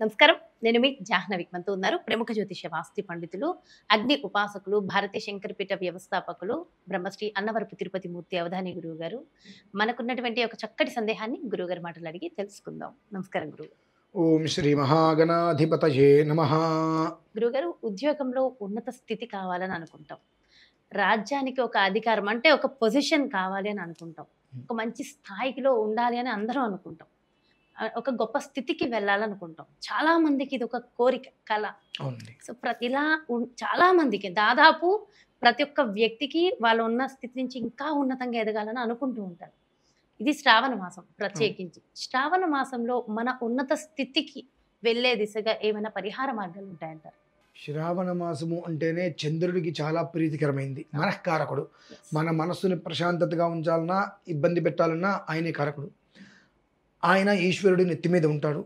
నమస్కారం నేను మీ జాహ్నవి మనతో ఉన్నారు ప్రముఖ జ్యోతిష వాస్తి పండితులు అగ్ని ఉపాసకులు భారతీయ శంకరపీఠ వ్యవస్థాపకులు బ్రహ్మశ్రీ అన్నవరపు తిరుపతి మూర్తి అవధాని గురువు గారు మనకున్నటువంటి ఒక చక్కటి సందేహాన్ని గారి మాటలు అడిగి తెలుసుకుందాం నమస్కారం గురువు ఓం శ్రీ మహాగణాధిపతయే నమ గారు ఉద్యోగంలో ఉన్నత స్థితి కావాలని అనుకుంటాం రాజ్యానికి ఒక అధికారం అంటే ఒక పొజిషన్ కావాలి అని అనుకుంటాం ఒక మంచి స్థాయిలో ఉండాలి అని అందరం అనుకుంటాం ఒక గొప్ప స్థితికి వెళ్ళాలనుకుంటాం చాలా మందికి ఇది ఒక కోరిక కళ సో ప్రతి ఇలా చాలా మందికి దాదాపు ప్రతి ఒక్క వ్యక్తికి వాళ్ళు ఉన్న స్థితి నుంచి ఇంకా ఉన్నతంగా ఎదగాలని అనుకుంటూ ఉంటారు ఇది శ్రావణ మాసం ప్రత్యేకించి శ్రావణ మాసంలో మన ఉన్నత స్థితికి వెళ్ళే దిశగా ఏమైనా పరిహార మార్గాలు ఉంటాయంటారు శ్రావణ మాసము అంటేనే చంద్రుడికి చాలా ప్రీతికరమైంది మనకారకుడు మన మనస్సుని ప్రశాంతతగా ఉంచాలన్నా ఇబ్బంది పెట్టాలన్నా ఆయనే కారకుడు ఆయన ఈశ్వరుడి నెత్తి మీద ఉంటాడు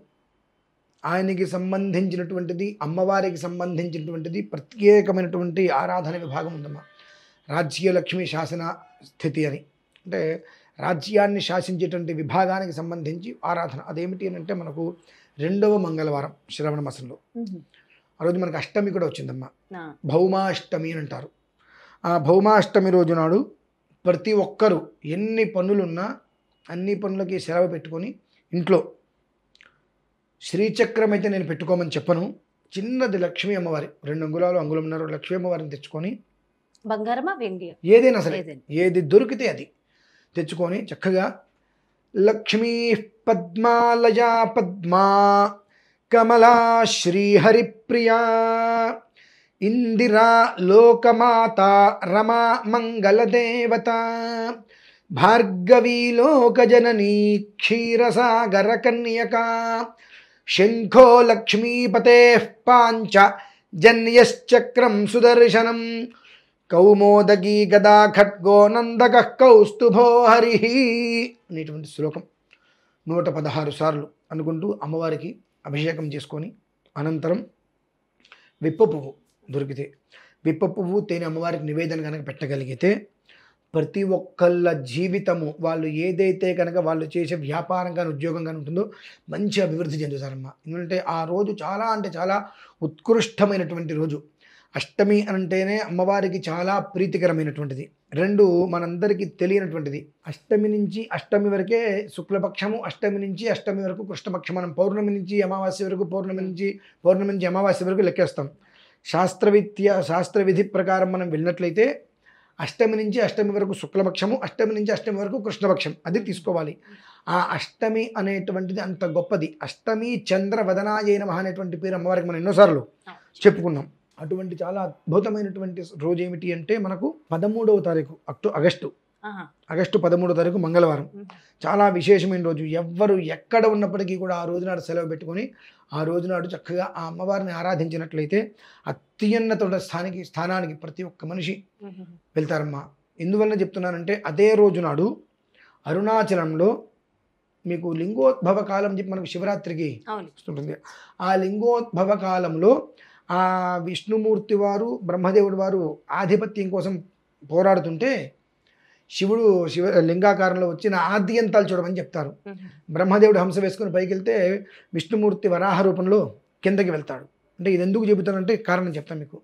ఆయనకి సంబంధించినటువంటిది అమ్మవారికి సంబంధించినటువంటిది ప్రత్యేకమైనటువంటి ఆరాధన విభాగం ఉందమ్మా లక్ష్మి శాసన స్థితి అని అంటే రాజ్యాన్ని శాసించేటువంటి విభాగానికి సంబంధించి ఆరాధన అదేమిటి అని అంటే మనకు రెండవ మంగళవారం శ్రవణ మాసంలో ఆ రోజు మనకు అష్టమి కూడా వచ్చిందమ్మా భౌమాష్టమి అని అంటారు ఆ భౌమాష్టమి రోజు నాడు ప్రతి ఒక్కరూ ఎన్ని పనులున్నా అన్ని పనులకి సెలవు పెట్టుకొని ఇంట్లో శ్రీచక్రం అయితే నేను పెట్టుకోమని చెప్పను చిన్నది లక్ష్మీ అమ్మవారి రెండు అంగుళాలు అంగుళంన్నర లక్ష్మీ అమ్మవారిని తెచ్చుకొని బంగారమా వెండి ఏదైనా సరే ఏది దొరికితే అది తెచ్చుకొని చక్కగా లక్ష్మీ పద్మాలయా పద్మా కమలా శ్రీహరిప్రియా ఇందిరా లోకమాత రమా మంగళదేవత భార్గవీలోకజననీ కన్యక శంఖో లక్ష్మీపతే పాంచ జన్యశ్చక్రం సుదర్శనం కౌమోదగీ గదా ఖడ్గో నందక కౌస్తుభో హరి అనేటువంటి శ్లోకం నూట పదహారు సార్లు అనుకుంటూ అమ్మవారికి అభిషేకం చేసుకొని అనంతరం విప్ప పువ్వు దొరికితే విప్ప పువ్వు తేనె అమ్మవారికి నివేదన కనుక పెట్టగలిగితే ప్రతి ఒక్కళ్ళ జీవితము వాళ్ళు ఏదైతే కనుక వాళ్ళు చేసే వ్యాపారం కానీ ఉద్యోగం కానీ ఉంటుందో మంచి అభివృద్ధి చెందుతారమ్మ ఎందుకంటే ఆ రోజు చాలా అంటే చాలా ఉత్కృష్టమైనటువంటి రోజు అష్టమి అంటేనే అమ్మవారికి చాలా ప్రీతికరమైనటువంటిది రెండు మనందరికీ తెలియనటువంటిది అష్టమి నుంచి అష్టమి వరకే శుక్లపక్షము అష్టమి నుంచి అష్టమి వరకు కృష్ణపక్షం మనం పౌర్ణమి నుంచి అమావాస్య వరకు పౌర్ణమి నుంచి పౌర్ణమి నుంచి అమావాస్య వరకు లెక్కేస్తాం శాస్త్రవిద్య శాస్త్రవిధి ప్రకారం మనం వెళ్ళినట్లయితే అష్టమి నుంచి అష్టమి వరకు శుక్లపక్షము అష్టమి నుంచి అష్టమి వరకు కృష్ణపక్షం అది తీసుకోవాలి ఆ అష్టమి అనేటువంటిది అంత గొప్పది అష్టమి చంద్రవదనాయ నమ అనేటువంటి పేరు అమ్మవారికి మనం ఎన్నోసార్లు చెప్పుకున్నాం అటువంటి చాలా అద్భుతమైనటువంటి రోజు ఏమిటి అంటే మనకు పదమూడవ తారీఖు అక్టో ఆగస్టు ఆగస్టు పదమూడో తారీఖు మంగళవారం చాలా విశేషమైన రోజు ఎవ్వరు ఎక్కడ ఉన్నప్పటికీ కూడా ఆ రోజునాడు సెలవు పెట్టుకొని ఆ రోజునాడు చక్కగా ఆ అమ్మవారిని ఆరాధించినట్లయితే అత్యున్నత స్థానికి స్థానానికి ప్రతి ఒక్క మనిషి వెళ్తారమ్మా ఎందువల్ల చెప్తున్నానంటే అదే రోజునాడు అరుణాచలంలో మీకు లింగోద్భవ కాలం చెప్పి మనకు శివరాత్రికి వస్తుంటుంది ఆ లింగోద్భవ కాలంలో ఆ విష్ణుమూర్తి వారు బ్రహ్మదేవుడు వారు ఆధిపత్యం కోసం పోరాడుతుంటే శివుడు శివ లింగాకారంలో వచ్చిన ఆద్యంతాలు చూడమని చెప్తారు బ్రహ్మదేవుడు హంస వేసుకుని పైకి వెళ్తే విష్ణుమూర్తి వరాహ రూపంలో కిందకి వెళ్తాడు అంటే ఇది ఎందుకు చెబుతానంటే కారణం చెప్తాను మీకు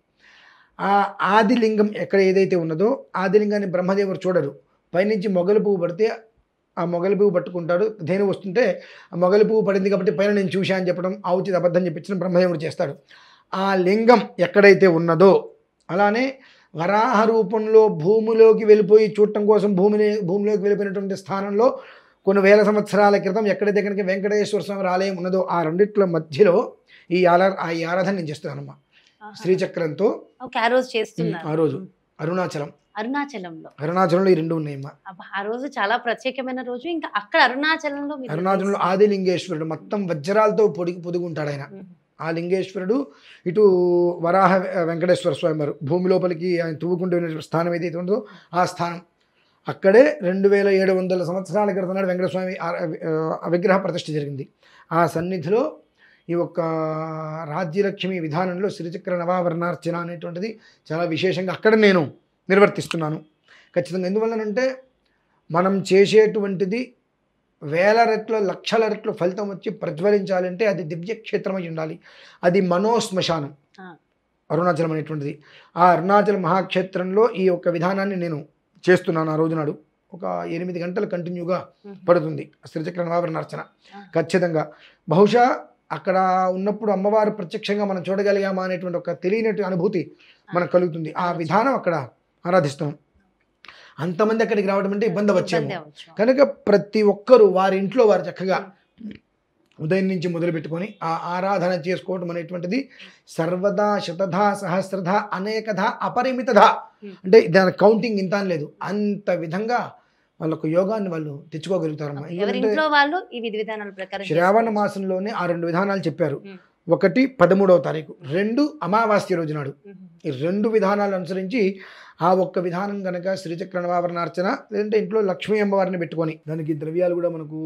ఆ ఆదిలింగం ఎక్కడ ఏదైతే ఉన్నదో ఆదిలింగాన్ని బ్రహ్మదేవుడు చూడరు పైనుంచి మొగలు పువ్వు పడితే ఆ మొగలి పువ్వు పట్టుకుంటాడు ధేను వస్తుంటే ఆ మొగలి పువ్వు పడింది కాబట్టి పైన నేను చూశా అని చెప్పడం ఆవుచిత అబద్ధం చెప్పించడం బ్రహ్మదేవుడు చేస్తాడు ఆ లింగం ఎక్కడైతే ఉన్నదో అలానే వరాహ రూపంలో భూమిలోకి వెళ్ళిపోయి చూడటం కోసం భూమిని భూమిలోకి వెళ్ళిపోయినటువంటి స్థానంలో కొన్ని వేల సంవత్సరాల క్రితం ఎక్కడ దగ్గరికి వెంకటేశ్వర స్వామి ఆలయం ఉన్నదో ఆ రెండిట్ల మధ్యలో ఈ ఆలా ఈ ఆరాధన నేను అమ్మా శ్రీచక్రంతో ఆ రోజు ఆ రోజు అరుణాచలం అరుణాచలంలో అరుణాచలంలో ఈ రెండు ఉన్నాయమ్మా ఆ రోజు చాలా ప్రత్యేకమైన రోజు ఇంకా అక్కడ అరుణాచలంలో అరుణాచలంలో ఆదిలింగేశ్వరుడు మొత్తం వజ్రాలతో పొడిగి పొదుగుంటాడు ఆయన ఆ లింగేశ్వరుడు ఇటు వరాహ వెంకటేశ్వర స్వామి వారు భూమి లోపలికి ఆయన తువ్వుకుంటూ స్థానం ఏదైతే ఉందో ఆ స్థానం అక్కడే రెండు వేల ఏడు వందల సంవత్సరాల క్రితం నాడు వెంకటస్వామి విగ్రహ ప్రతిష్ఠ జరిగింది ఆ సన్నిధిలో ఈ యొక్క రాజ్యలక్ష్మి విధానంలో శ్రీచక్ర నవావరణార్చన అనేటువంటిది చాలా విశేషంగా అక్కడ నేను నిర్వర్తిస్తున్నాను ఖచ్చితంగా ఎందువల్లనంటే మనం చేసేటువంటిది వేల రెట్లు లక్షల రెట్లు ఫలితం వచ్చి ప్రజ్వలించాలంటే అది దివ్య క్షేత్రమై ఉండాలి అది మనోశ్మశానం అరుణాచలం అనేటువంటిది ఆ అరుణాచల మహాక్షేత్రంలో ఈ యొక్క విధానాన్ని నేను చేస్తున్నాను ఆ రోజునాడు ఒక ఎనిమిది గంటలు కంటిన్యూగా పడుతుంది శ్రీచక్ర నవాభరణ అర్చన ఖచ్చితంగా బహుశా అక్కడ ఉన్నప్పుడు అమ్మవారు ప్రత్యక్షంగా మనం చూడగలిగామా అనేటువంటి ఒక తెలియనటువంటి అనుభూతి మనకు కలుగుతుంది ఆ విధానం అక్కడ ఆరాధిస్తాం అంతమంది అక్కడికి రావడం అంటే ఇబ్బంది వచ్చాము కనుక ప్రతి ఒక్కరు వారి ఇంట్లో వారు చక్కగా ఉదయం నుంచి మొదలుపెట్టుకొని ఆ ఆరాధన చేసుకోవటం అనేటువంటిది సర్వదా శతధ సహస్రధ అనేకధ అపరిమితధ అంటే దాని కౌంటింగ్ ఇంత లేదు అంత విధంగా వాళ్ళకు యోగాన్ని వాళ్ళు తెచ్చుకోగలుగుతారు శ్రావణ మాసంలోనే ఆ రెండు విధానాలు చెప్పారు ఒకటి పదమూడవ తారీఖు రెండు అమావాస్య రోజు నాడు ఈ రెండు విధానాలు అనుసరించి ఆ ఒక్క విధానం కనుక శ్రీచక్ర నవాభరణార్చన లేదంటే ఇంట్లో లక్ష్మీ అమ్మవారిని పెట్టుకొని దానికి ద్రవ్యాలు కూడా మనకు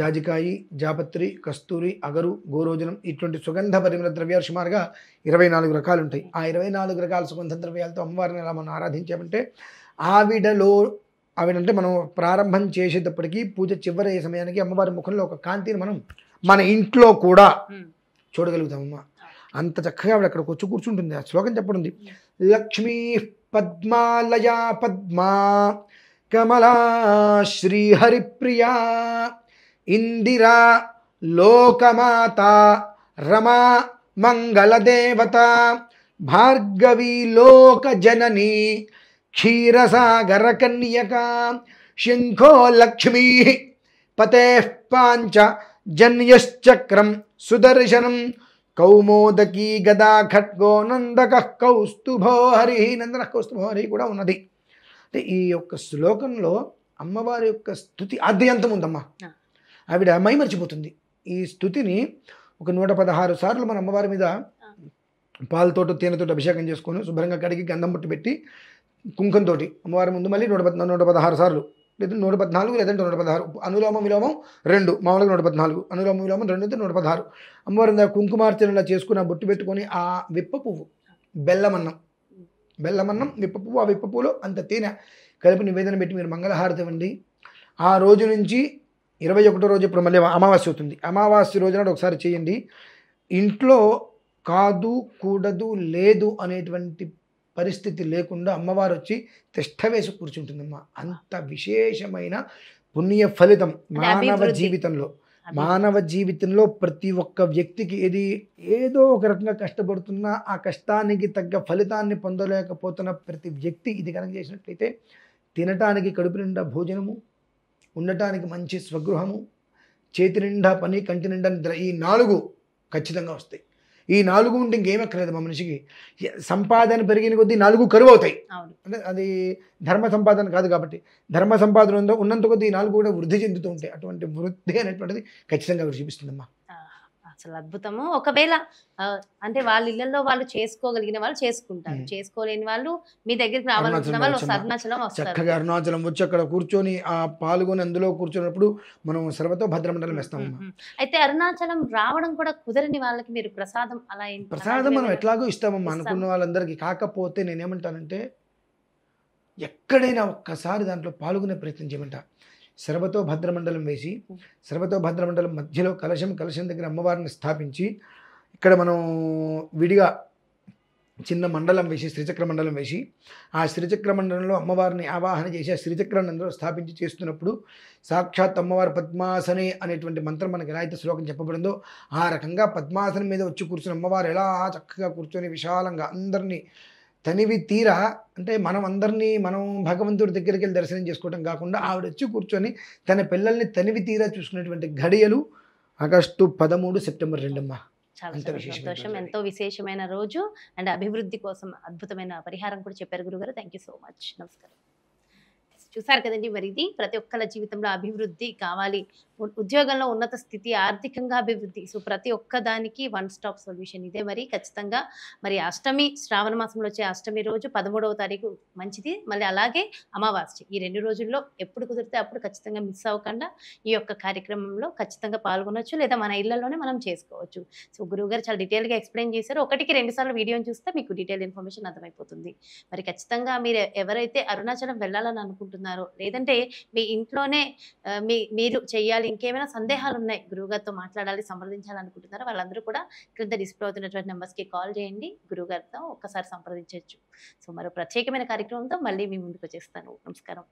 జాజికాయి జాపత్రి కస్తూరి అగరు గోరోజనం ఇటువంటి సుగంధ పరిమిత ద్రవ్యాలు సుమారుగా ఇరవై నాలుగు రకాలు ఉంటాయి ఆ ఇరవై నాలుగు రకాల సుగంధ ద్రవ్యాలతో అమ్మవారిని ఎలా మనం ఆరాధించామంటే ఆవిడలో ఆవిడంటే మనం ప్రారంభం చేసేటప్పటికీ పూజ చివరి సమయానికి అమ్మవారి ముఖంలో ఒక కాంతిని మనం మన ఇంట్లో కూడా చూడగలుగుతామమ్మా అంత చక్కగా ఆవిడ అక్కడ వచ్చి కూర్చుంటుంది ఆ శ్లోకం చెప్పండి hmm. లక్ష్మీ పద్మాలయా పద్మా కమలా శ్రీహరిప్రియా ఇందిరా లోకమాత రమా మంగళదేవత భార్గవీ లోక జనని క్షీరసాగర కన్యక శంఖో లక్ష్మీ పతే పాంచ జన్యశ్చక్రం సుదర్శనం కౌమోదకీ గదా ఖట్గో నందక కౌస్తుభో హరి నందన కౌస్తుభో హరి కూడా ఉన్నది అంటే ఈ యొక్క శ్లోకంలో అమ్మవారి యొక్క స్థుతి ఆద్యంతం ఉందమ్మా ఆవిడ మై మర్చిపోతుంది ఈ స్థుతిని ఒక నూట పదహారు సార్లు మన అమ్మవారి మీద పాలతో తేనెతో అభిషేకం చేసుకొని శుభ్రంగా కడిగి గంధం పుట్టి పెట్టి కుంకంతో అమ్మవారి ముందు మళ్ళీ నూట నూట పదహారు సార్లు లేదు నూట పద్నాలుగు లేదంటే నూట పదహారు అనులోమ విలోమం రెండు మామూలుగా నూట పద్నాలుగు అనులోమ విలోమం రెండు అయితే నూట పదహారు అమ్మవారి కుంకుమార్చనలా చేసుకుని బొట్టు పెట్టుకొని ఆ విప్ప పువ్వు బెల్లమన్నం బెల్లమన్నం విప్ప పువ్వు ఆ విప్ప పువ్వులో అంత తేనె కలిపి నివేదన పెట్టి మీరు మంగళహారతి ఇవ్వండి ఆ రోజు నుంచి ఇరవై ఒకటో రోజు ఇప్పుడు మళ్ళీ అమావాస్య అవుతుంది అమావాస్య రోజున ఒకసారి చేయండి ఇంట్లో కాదు కూడదు లేదు అనేటువంటి పరిస్థితి లేకుండా అమ్మవారు వచ్చి తిష్ట వేసి కూర్చుంటుందమ్మా అంత విశేషమైన పుణ్య ఫలితం మానవ జీవితంలో మానవ జీవితంలో ప్రతి ఒక్క వ్యక్తికి ఏది ఏదో ఒక రకంగా కష్టపడుతున్నా ఆ కష్టానికి తగ్గ ఫలితాన్ని పొందలేకపోతున్న ప్రతి వ్యక్తి ఇది కనుక చేసినట్లయితే తినటానికి కడుపు నిండా భోజనము ఉండటానికి మంచి స్వగృహము చేతి నిండా పని కంటి నిండా ఈ నాలుగు ఖచ్చితంగా వస్తాయి ఈ నాలుగు ఉంటే ఇంకేం అక్కర్లేదు మా మనిషికి సంపాదన పెరిగిన కొద్దీ నాలుగు కరువు అవుతాయి అంటే అది ధర్మ సంపాదన కాదు కాబట్టి ధర్మ సంపాదన ఉందో ఉన్నంత కొద్దీ ఈ నాలుగు కూడా వృద్ధి చెందుతూ ఉంటాయి అటువంటి వృద్ధి అనేటువంటిది ఖచ్చితంగా చూపిస్తుందమ్మా అసలు అద్భుతము ఒకవేళ అంటే వాళ్ళ ఇళ్లలో వాళ్ళు చేసుకోగలిగిన వాళ్ళు చేసుకుంటారు చేసుకోలేని వాళ్ళు మీ దగ్గరికి రావాలనుకున్న వాళ్ళు అరుణాచలం వస్తారు చక్కగా అరుణాచలం వచ్చి అక్కడ కూర్చొని ఆ పాల్గొని అందులో కూర్చున్నప్పుడు మనం సర్వతో భద్రమండలం వేస్తాం అయితే అరుణాచలం రావడం కూడా కుదరని వాళ్ళకి మీరు ప్రసాదం అలా ప్రసాదం మనం ఎట్లాగో ఇస్తామమ్మా అనుకున్న వాళ్ళందరికీ కాకపోతే నేనేమంటానంటే ఎక్కడైనా ఒక్కసారి దాంట్లో పాల్గొనే ప్రయత్నం చేయమంటా సర్వతో భద్రమండలం వేసి సర్వతో భద్రమండలం మధ్యలో కలశం కలశం దగ్గర అమ్మవారిని స్థాపించి ఇక్కడ మనం విడిగా చిన్న మండలం వేసి శ్రీచక్ర మండలం వేసి ఆ శ్రీచక్ర మండలంలో అమ్మవారిని ఆవాహన చేసి ఆ శ్రీచక్రానందరూ స్థాపించి చేస్తున్నప్పుడు సాక్షాత్ అమ్మవారు పద్మాసనే అనేటువంటి మంత్రం మనకి ఎలా అయితే శ్లోకం చెప్పబడిందో ఆ రకంగా పద్మాసనం మీద వచ్చి కూర్చుని అమ్మవారు ఎలా చక్కగా కూర్చొని విశాలంగా అందరినీ తనివి తీరా అంటే మనం అందరినీ మనం భగవంతుడి దగ్గరికి వెళ్ళి దర్శనం చేసుకోవటం కాకుండా ఆవిడ వచ్చి కూర్చొని తన పిల్లల్ని తనివి తీరా చూసుకునేటువంటి ఘడియలు ఆగస్టు పదమూడు సెప్టెంబర్ రెండమ్మా చాలా సంతోషం ఎంతో విశేషమైన రోజు అండ్ అభివృద్ధి కోసం అద్భుతమైన పరిహారం కూడా చెప్పారు గురుగారు థ్యాంక్ సో మచ్ నమస్కారం చూసారు కదండి మరి ఇది ప్రతి ఒక్కళ్ళ జీవితంలో అభివృద్ధి కావాలి ఉద్యోగంలో ఉన్నత స్థితి ఆర్థికంగా అభివృద్ధి సో ప్రతి ఒక్క దానికి వన్ స్టాప్ సొల్యూషన్ ఇదే మరి ఖచ్చితంగా మరి అష్టమి శ్రావణ మాసంలో వచ్చే అష్టమి రోజు పదమూడవ తారీఖు మంచిది మళ్ళీ అలాగే అమావాస్య ఈ రెండు రోజుల్లో ఎప్పుడు కుదిరితే అప్పుడు ఖచ్చితంగా మిస్ అవ్వకుండా ఈ యొక్క కార్యక్రమంలో ఖచ్చితంగా పాల్గొనవచ్చు లేదా మన ఇళ్లలోనే మనం చేసుకోవచ్చు సో గురువుగారు చాలా డీటెయిల్గా ఎక్స్ప్లెయిన్ చేశారు ఒకటికి రెండు సార్లు వీడియోని చూస్తే మీకు డీటెయిల్ ఇన్ఫర్మేషన్ అర్థమైపోతుంది మరి ఖచ్చితంగా మీరు ఎవరైతే అరుణాచలం వెళ్ళాలని అనుకుంటున్నారు అనుకుంటున్నారు లేదంటే మీ ఇంట్లోనే మీ మీరు చేయాలి ఇంకేమైనా సందేహాలు ఉన్నాయి గురువుగారితో మాట్లాడాలి సంప్రదించాలి అనుకుంటున్నారు వాళ్ళందరూ కూడా క్రింద డిస్ప్లే అవుతున్నటువంటి నెంబర్స్కి కాల్ చేయండి గురువుగారితో ఒక్కసారి సంప్రదించవచ్చు సో మరో ప్రత్యేకమైన కార్యక్రమంతో మళ్ళీ మీ ముందుకు వచ్చేస్తాను నమస్కారం